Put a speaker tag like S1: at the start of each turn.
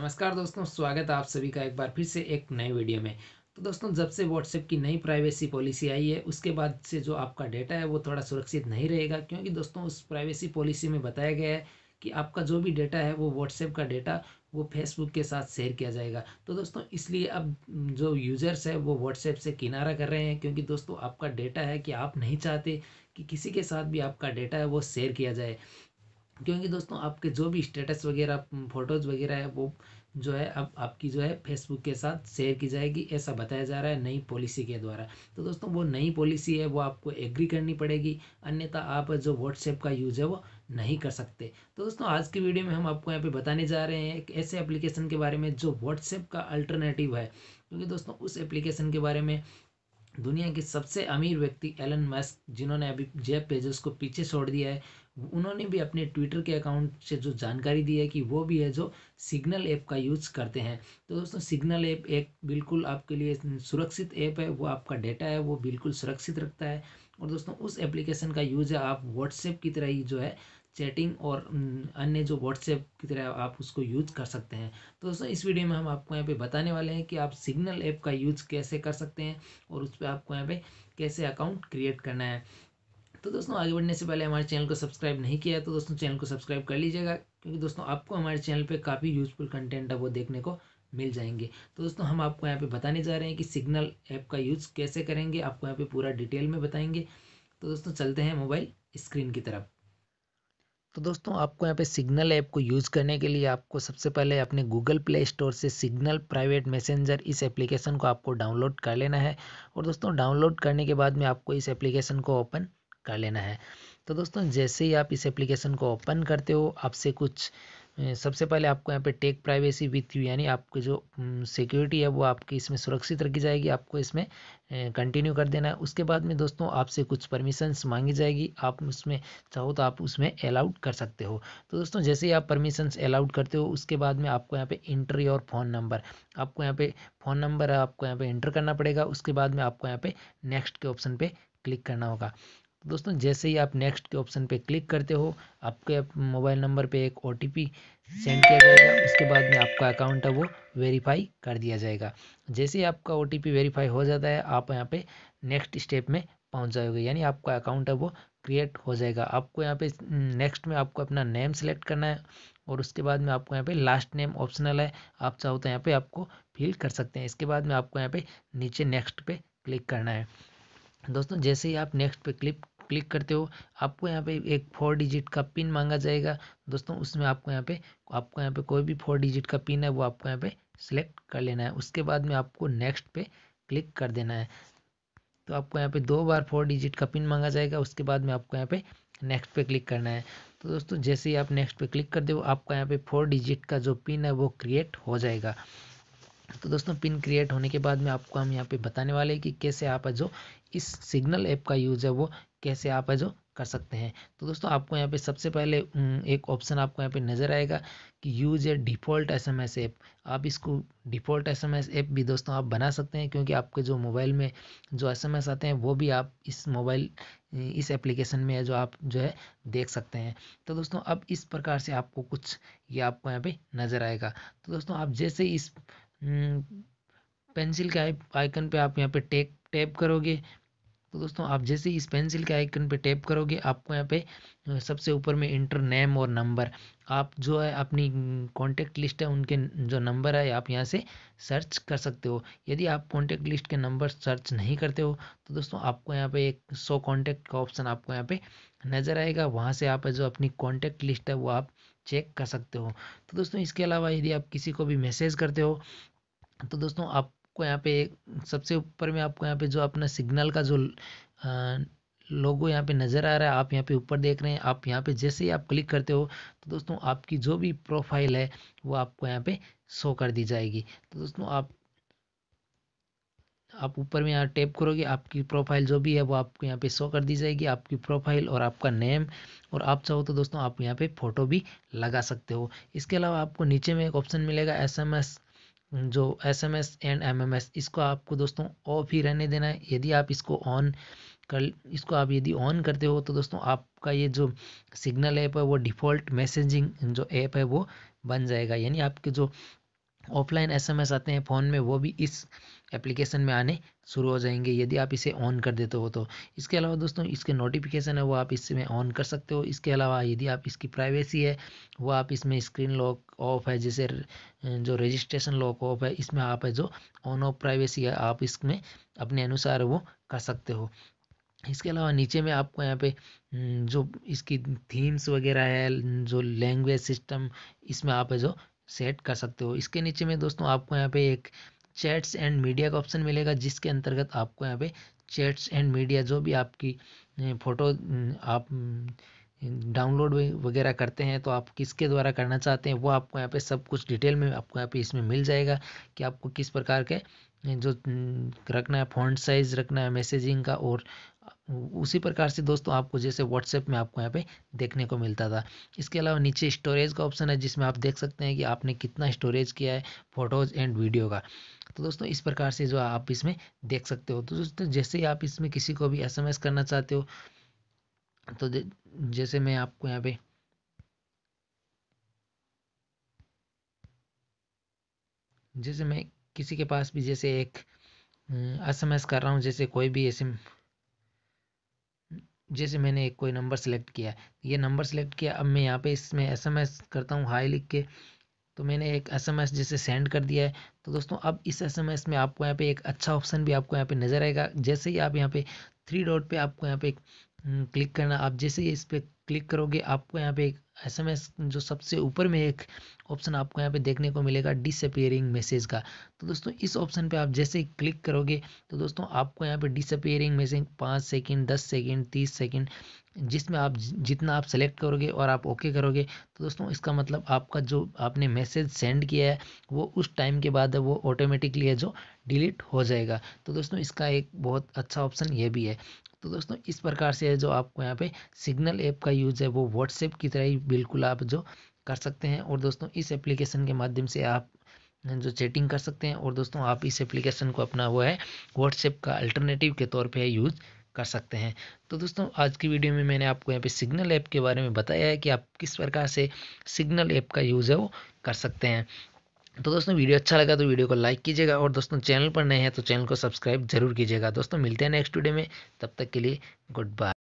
S1: नमस्कार दोस्तों स्वागत है आप सभी का एक बार फिर से एक नए वीडियो में तो दोस्तों जब से व्हाट्सएप की नई प्राइवेसी पॉलिसी आई है उसके बाद से जो आपका डेटा है वो थोड़ा सुरक्षित नहीं रहेगा क्योंकि दोस्तों उस प्राइवेसी पॉलिसी में बताया गया है कि आपका जो भी डेटा है वो व्हाट्सएप का डेटा वो फेसबुक के साथ शेयर किया जाएगा तो दोस्तों इसलिए अब जो यूज़र्स है वो व्हाट्सएप से किनारा कर रहे हैं क्योंकि दोस्तों आपका डेटा है कि आप नहीं चाहते कि किसी के साथ भी आपका डेटा है वो शेयर किया जाए क्योंकि दोस्तों आपके जो भी स्टेटस वगैरह फ़ोटोज़ वगैरह है वो जो है अब आपकी जो है फेसबुक के साथ शेयर की जाएगी ऐसा बताया जा रहा है नई पॉलिसी के द्वारा तो दोस्तों वो नई पॉलिसी है वो आपको एग्री करनी पड़ेगी अन्यथा आप जो व्हाट्सएप का यूज़ है वो नहीं कर सकते तो दोस्तों आज की वीडियो में हम आपको यहाँ पे बताने जा रहे हैं एक ऐसे एप्लीकेशन के बारे में जो व्हाट्सएप का अल्टरनेटिव है क्योंकि दोस्तों उस एप्लीकेशन के बारे में दुनिया के सबसे अमीर व्यक्ति एलन मस्क जिन्होंने अभी जेब पेजस को पीछे छोड़ दिया है उन्होंने भी अपने ट्विटर के अकाउंट से जो जानकारी दी है कि वो भी है जो सिग्नल ऐप का यूज़ करते हैं तो दोस्तों सिग्नल ऐप एक बिल्कुल आपके लिए सुरक्षित ऐप है वो आपका डेटा है वो बिल्कुल सुरक्षित रखता है और दोस्तों उस एप्लीकेशन का यूज़ है आप व्हाट्सएप की तरह ही जो है चैटिंग और अन्य जो व्हाट्सएप की तरह आप उसको यूज कर सकते हैं तो दोस्तों इस वीडियो में हम आपको यहाँ पे बताने वाले हैं कि आप सिग्नल ऐप का यूज कैसे कर सकते हैं और उस पर आपको यहाँ पे कैसे अकाउंट क्रिएट करना है तो दोस्तों आगे बढ़ने से पहले हमारे चैनल को सब्सक्राइब नहीं किया है तो दोस्तों चैनल को सब्सक्राइब कर लीजिएगा क्योंकि दोस्तों आपको हमारे चैनल पे काफ़ी यूजफुल कंटेंट है वो देखने को मिल जाएंगे तो दोस्तों हम आपको यहाँ पे बताने जा रहे हैं कि सिग्नल ऐप का यूज़ कैसे करेंगे आपको यहाँ पे पूरा डिटेल में बताएंगे तो दोस्तों चलते हैं मोबाइल स्क्रीन की तरफ तो दोस्तों आपको यहाँ पे सिग्नल ऐप को यूज़ करने के लिए आपको सबसे पहले अपने गूगल प्ले स्टोर से सिग्नल प्राइवेट मैसेंजर इस एप्लीकेशन को आपको डाउनलोड कर लेना है और दोस्तों डाउनलोड करने के बाद में आपको इस एप्लीकेशन को ओपन कर लेना है तो दोस्तों जैसे ही आप इस एप्लीकेशन को ओपन करते हो आपसे कुछ सबसे पहले आपको यहाँ पे टेक प्राइवेसी विथ यू यानी आपकी जो सिक्योरिटी है वो आपकी इसमें सुरक्षित रखी जाएगी आपको इसमें कंटिन्यू कर देना है उसके बाद में दोस्तों आपसे कुछ परमिशंस मांगी जाएगी आप उसमें चाहो तो आप उसमें अलाउड कर सकते हो तो दोस्तों जैसे ही आप परमिशंस अलाउड करते हो उसके बाद में आपको यहाँ पे इंटर और फ़ोन नंबर आपको यहाँ पे फ़ोन नंबर है आपको यहाँ पे इंटर करना पड़ेगा उसके बाद में आपको यहाँ पे नेक्स्ट के ऑप्शन पर क्लिक करना होगा तो दोस्तों जैसे ही आप नेक्स्ट के ऑप्शन पे क्लिक करते हो आपके मोबाइल नंबर पे एक ओ सेंड किया जाएगा उसके बाद में आपका अकाउंट है वो वेरीफाई कर दिया जाएगा जैसे ही आपका ओ वेरीफाई हो जाता है आप यहाँ पे नेक्स्ट स्टेप में पहुँच जाओगे यानी आपका अकाउंट है वो क्रिएट हो जाएगा आपको यहाँ पे नेक्स्ट हम्म, में आपको अपना नेम सेलेक्ट करना है और उसके बाद में आपको यहाँ पे लास्ट नेम ऑप्शनल है आप चाहो तो यहाँ पे आपको फिल कर सकते हैं इसके बाद में आपको यहाँ पे नीचे नेक्स्ट पे क्लिक करना है दोस्तों जैसे ही आप नेक्स्ट पे क्लिक क्लिक करते हो आपको यहाँ पे एक फोर डिजिट का पिन मांगा जाएगा दोस्तों उसमें आपको यहाँ पे आपको यहाँ पे कोई भी फोर डिजिट का पिन है वो आपको यहाँ पे सिलेक्ट कर लेना है उसके बाद में आपको नेक्स्ट पे क्लिक कर देना है तो आपको यहाँ पे दो बार फोर डिजिट का पिन मांगा जाएगा उसके बाद में आपको यहाँ पे नेक्स्ट पे क्लिक करना है तो दोस्तों जैसे ही आप नेक्स्ट पे क्लिक कर दे आपका यहाँ पे फोर डिजिट का जो पिन है वो क्रिएट हो जाएगा तो दोस्तों पिन क्रिएट होने के बाद में आपको हम यहाँ पे बताने वाले हैं कि कैसे आप है जो इस सिग्नल ऐप का यूज़ है वो कैसे आप है जो कर सकते हैं तो दोस्तों आपको यहाँ पे सबसे पहले एक ऑप्शन आपको यहाँ पे नज़र आएगा कि use a default S M S app आप इसको default S M S app भी दोस्तों आप बना सकते हैं क्योंकि आपके जो मोबाइल में जो एस एम एस आते हैं वो भी आप इस मोबाइल इस एप्लीकेशन में है जो आप जो है देख सकते हैं तो दोस्तों अब इस प्रकार से आपको कुछ ये आपको यहाँ पर नज़र आएगा तो दोस्तों आप जैसे इस हम्म, पेंसिल के आइकन पे आप यहाँ पे टेक टैप करोगे तो दोस्तों आप जैसे इस पेंसिल के आइकन पे टैप करोगे आपको यहाँ पे सबसे ऊपर में इंटर नेम और नंबर आप जो है अपनी कॉन्टैक्ट लिस्ट है उनके जो नंबर है आप यहाँ से सर्च कर सकते हो यदि आप कॉन्टेक्ट लिस्ट के नंबर सर्च नहीं करते हो तो दोस्तों आपको यहाँ पे एक सौ कॉन्टैक्ट का ऑप्शन आपको यहाँ पे नज़र आएगा वहाँ से आप जो अपनी कॉन्टैक्ट लिस्ट है वो आप चेक कर सकते हो तो दोस्तों इसके अलावा यदि आप किसी को भी मैसेज करते हो तो दोस्तों आपको यहाँ पे सबसे ऊपर में आपको यहाँ पे जो अपना सिग्नल का जो लोगो यहाँ पे नज़र आ रहा है आप यहाँ पे ऊपर देख रहे हैं आप यहाँ पे जैसे ही आप क्लिक करते हो तो दोस्तों आपकी जो भी प्रोफाइल है वो आपको यहाँ पे शो कर दी जाएगी तो दोस्तों आप आप ऊपर में यहाँ टैप करोगे आपकी प्रोफाइल जो भी है वो आपको यहाँ पे शो कर दी जाएगी आपकी प्रोफाइल और आपका नेम और आप चाहो तो दोस्तों आप यहाँ पे फ़ोटो भी लगा सकते हो इसके अलावा आपको नीचे में एक ऑप्शन मिलेगा एस जो S M S and M M S इसको आपको दोस्तों ऑफ ही रहने देना है यदि आप इसको ऑन कर इसको आप यदि ऑन करते हो तो दोस्तों आपका ये जो सिग्नल ऐप है वो डिफ़ॉल्ट मैसेजिंग जो ऐप है वो बन जाएगा यानी आपके जो ऑफलाइन एसएमएस आते हैं फ़ोन में वो भी इस एप्लीकेशन में आने शुरू हो जाएंगे यदि आप इसे ऑन कर देते हो तो इसके अलावा दोस्तों इसके नोटिफिकेशन है वो आप इसमें ऑन कर सकते हो इसके अलावा यदि आप इसकी प्राइवेसी है वो आप इसमें स्क्रीन लॉक ऑफ है जैसे जो रजिस्ट्रेशन लॉक ऑफ है इसमें आप है जो ऑन ऑफ प्राइवेसी है आप इसमें अपने अनुसार वो कर सकते हो इसके अलावा नीचे में आपको यहाँ पे जो इसकी थीम्स वगैरह है जो लैंग्वेज सिस्टम इसमें आप है जो सेट कर सकते हो इसके नीचे में दोस्तों आपको यहाँ पे एक चैट्स एंड मीडिया का ऑप्शन मिलेगा जिसके अंतर्गत आपको यहाँ पे चैट्स एंड मीडिया जो भी आपकी फ़ोटो आप डाउनलोड वगैरह करते हैं तो आप किसके द्वारा करना चाहते हैं वो आपको यहाँ पे सब कुछ डिटेल में आपको यहाँ पे इसमें मिल जाएगा कि आपको किस प्रकार के जो रखना है फॉन्ट साइज़ रखना है मैसेजिंग का और उसी प्रकार से दोस्तों आपको जैसे व्हाट्सएप में आपको यहाँ पे देखने को मिलता था इसके अलावा नीचे स्टोरेज का ऑप्शन है जिसमें आप देख सकते हैं कि आपने कितना स्टोरेज किया है फोटोज़ एंड वीडियो का तो दोस्तों इस प्रकार से जो आप इसमें देख सकते हो तो दोस्तों जैसे ही आप इसमें किसी को भी एस करना चाहते हो तो जैसे मैं आपको यहाँ पे जैसे मैं किसी के पास भी जैसे एक एस एम एस कर रहा हूँ जैसे कोई भी ऐसे जैसे मैंने एक कोई नंबर सेलेक्ट किया ये नंबर सेलेक्ट किया अब मैं यहाँ पे इसमें एसएमएस करता हूँ हाई लिख के तो मैंने एक एसएमएस जैसे सेंड कर दिया है तो दोस्तों अब इस एसएमएस में आपको यहाँ पे एक अच्छा ऑप्शन भी आपको यहाँ पे नज़र आएगा जैसे ही आप यहाँ पे थ्री डॉट पे आपको यहाँ पे एक हम्म, क्लिक करना आप जैसे ही इस पर क्लिक करोगे आपको यहाँ पे एक एस एम एस जो सबसे ऊपर में एक ऑप्शन आपको यहाँ पे देखने को मिलेगा डिसअपियरिंग मैसेज का तो दोस्तों इस ऑप्शन पे आप जैसे ही क्लिक करोगे तो दोस्तों आपको यहाँ पे डिसअपियरिंग मैसेज पाँच सेकंड दस सेकंड तीस सेकंड जिसमें आप जितना आप सेलेक्ट करोगे और आप ओके करोगे तो दोस्तों इसका मतलब आपका जो आपने मैसेज सेंड किया है वो उस टाइम के बाद वो ऑटोमेटिकली है जो डिलीट हो जाएगा तो दोस्तों इसका एक बहुत अच्छा ऑप्शन ये भी है तो दोस्तों इस प्रकार से जो आपको यहाँ पे सिग्नल ऐप का यूज़ है वो व्हाट्सएप की तरह ही बिल्कुल आप जो कर सकते हैं और दोस्तों इस एप्लीकेशन के माध्यम से आप जो चैटिंग कर सकते हैं और दोस्तों आप इस एप्लीकेशन को अपना वो है व्हाट्सएप का अल्टरनेटिव के तौर पे यूज़ कर सकते हैं तो दोस्तों आज की वीडियो में मैंने आपको यहाँ पे सिग्नल ऐप के बारे में बताया है कि आप किस प्रकार से सिग्नल ऐप का यूज़ है वो कर सकते हैं तो दोस्तों वीडियो अच्छा लगा तो वीडियो को लाइक कीजिएगा और दोस्तों चैनल पर नए हैं तो चैनल को सब्सक्राइब जरूर कीजिएगा दोस्तों मिलते हैं नेक्स्ट वीडियो में तब तक के लिए गुड बाय